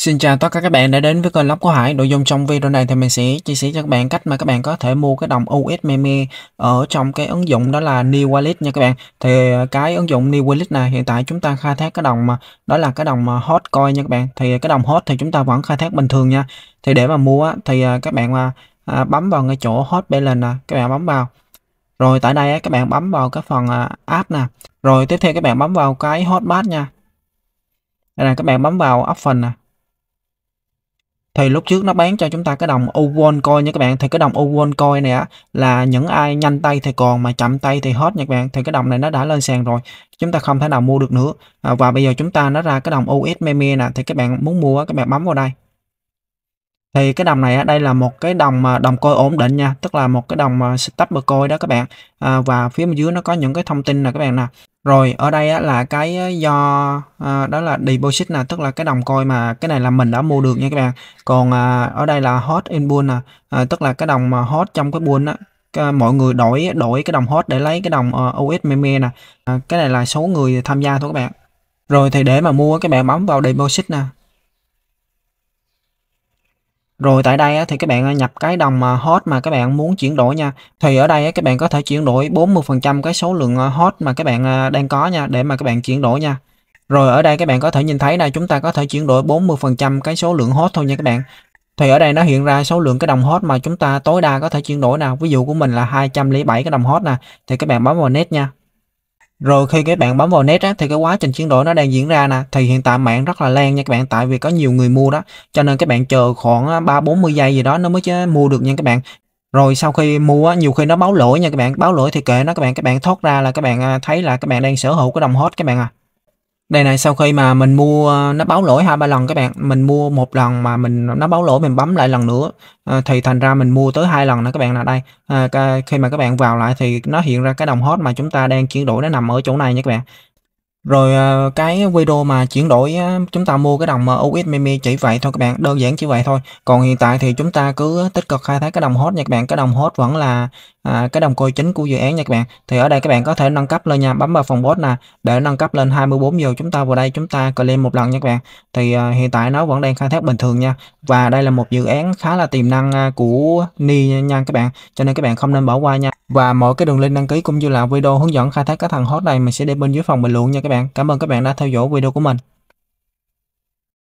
Xin chào tất cả các bạn đã đến với kênh Lóc của Hải. Nội dung trong video này thì mình sẽ chia sẻ cho các bạn cách mà các bạn có thể mua cái đồng US Meme ở trong cái ứng dụng đó là New Wallet nha các bạn. Thì ờ, cái ứng dụng New Wallet này hiện tại chúng ta khai thác cái đồng mà đó là cái đồng hot coin nha các bạn. Thì cái đồng Hot thì chúng ta vẫn khai thác bình thường nha. Thì để mà mua thì ờ, các bạn ờ, à, bấm vào ngay chỗ Hot Balance nè, các bạn bấm vào. Rồi tại đây các bạn bấm vào cái phần app nè. Rồi tiếp theo các bạn bấm vào cái Hotbat nha. Đây là các bạn bấm vào option nè thì lúc trước nó bán cho chúng ta cái đồng Owon coin nha các bạn thì cái đồng Owon coin này á là những ai nhanh tay thì còn mà chậm tay thì hết nha các bạn thì cái đồng này nó đã lên sàn rồi chúng ta không thể nào mua được nữa à, và bây giờ chúng ta nó ra cái đồng US Meme nè thì các bạn muốn mua các bạn bấm vào đây thì cái đồng này đây là một cái đồng đồng coi ổn định nha tức là một cái đồng stable coin đó các bạn à, và phía bên dưới nó có những cái thông tin là các bạn nè rồi ở đây á, là cái do à, đó là deposit nè, tức là cái đồng coin mà cái này là mình đã mua được nha các bạn. Còn à, ở đây là hot in bull nè, à, tức là cái đồng mà hot trong cái bull á cái, mọi người đổi đổi cái đồng hot để lấy cái đồng uh, ờ, OS meme nè. À, cái này là số người tham gia thôi các bạn. Rồi thì để mà mua các bạn bấm vào deposit nè, rồi tại đây thì các bạn à, nhập cái đồng à, hot mà các bạn muốn chuyển đổi nha. Thì ở đây các bạn có thể chuyển đổi 40% cái số lượng à, hot mà các bạn đang có nha để mà các bạn chuyển đổi nha. Rồi ở đây các bạn có thể nhìn thấy đây chúng ta có thể chuyển đổi 40% cái số lượng hot thôi nha các bạn. Thì ở đây nó hiện ra số lượng cái đồng hot mà chúng ta tối đa có thể chuyển đổi nè Ví dụ của mình là 207 cái đồng hot nè. Thì các bạn bấm vào net nha. Rồi khi các bạn bấm vào net á, thì cái quá trình chuyển đổi nó đang diễn ra nè Thì hiện tại mạng rất là lan nha các bạn Tại vì có nhiều người mua đó Cho nên các bạn chờ khoảng 3-40 giây gì đó nó mới mua được nha các bạn rồi sau khi mua á, nhiều khi nó báo lỗi nha các bạn báo lỗi thì kệ nó các bạn các bạn thoát ra là các bạn à, thấy là các bạn đang sở hữu cái đồng hot các bạn à đây này sau khi mà mình mua nó báo lỗi hai ba lần các bạn, mình mua một lần mà mình nó báo lỗi mình bấm lại lần nữa ờ, thì thành ra mình mua tới hai lần nữa các bạn là đây. Ờ, khi mà các bạn vào lại thì nó hiện ra cái đồng hot mà chúng ta đang chuyển đổi nó nằm ở chỗ này nha các bạn. Rồi à, cái video mà chuyển đổi chúng ta mua cái đồng OS Mimi chỉ vậy thôi các bạn, đơn giản chỉ vậy thôi. Còn hiện tại thì chúng ta cứ tích cực khai thác cái đồng hot nha các bạn, cái đồng hot vẫn là à, cái đồng coi chính của dự án nha các bạn. Thì ở đây các bạn có thể nâng cấp lên nha, bấm vào phòng bot nè để nâng cấp lên 24 giờ chúng ta vào đây chúng ta lên một lần nha các bạn. Thì à, hiện tại nó vẫn đang khai thác bình thường nha. Và đây là một dự án khá là tiềm năng à, của Ni nha các bạn. Cho nên các bạn không nên bỏ qua nha. Và mọi cái đường link đăng ký cũng như là video hướng dẫn khai thác cái thằng hot này mình sẽ để bên dưới phần bình luận nha các bạn. Cảm ơn các bạn đã theo dõi video của mình.